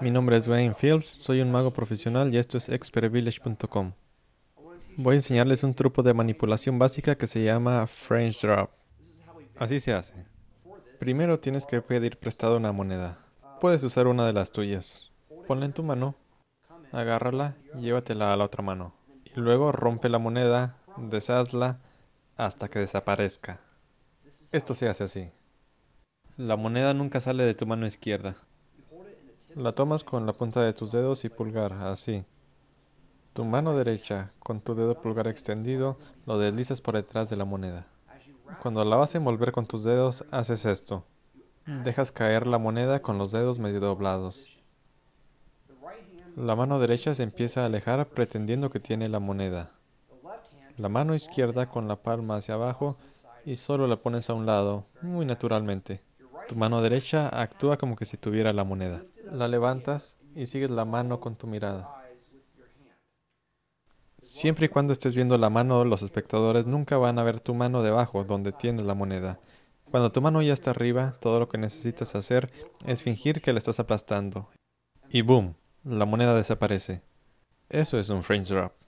Mi nombre es Wayne Fields, soy un mago profesional y esto es expertvillage.com. Voy a enseñarles un truco de manipulación básica que se llama French Drop. Así se hace. Primero tienes que pedir prestado una moneda. Puedes usar una de las tuyas. Ponla en tu mano, agárrala y llévatela a la otra mano. Y luego rompe la moneda, deshazla hasta que desaparezca. Esto se hace así. La moneda nunca sale de tu mano izquierda. La tomas con la punta de tus dedos y pulgar, así. Tu mano derecha, con tu dedo pulgar extendido, lo deslizas por detrás de la moneda. Cuando la vas a envolver con tus dedos, haces esto. Dejas caer la moneda con los dedos medio doblados. La mano derecha se empieza a alejar pretendiendo que tiene la moneda. La mano izquierda con la palma hacia abajo y solo la pones a un lado, muy naturalmente. Tu mano derecha actúa como que si tuviera la moneda. La levantas y sigues la mano con tu mirada. Siempre y cuando estés viendo la mano, los espectadores nunca van a ver tu mano debajo, donde tienes la moneda. Cuando tu mano ya está arriba, todo lo que necesitas hacer es fingir que la estás aplastando. Y boom, la moneda desaparece. Eso es un fringe drop.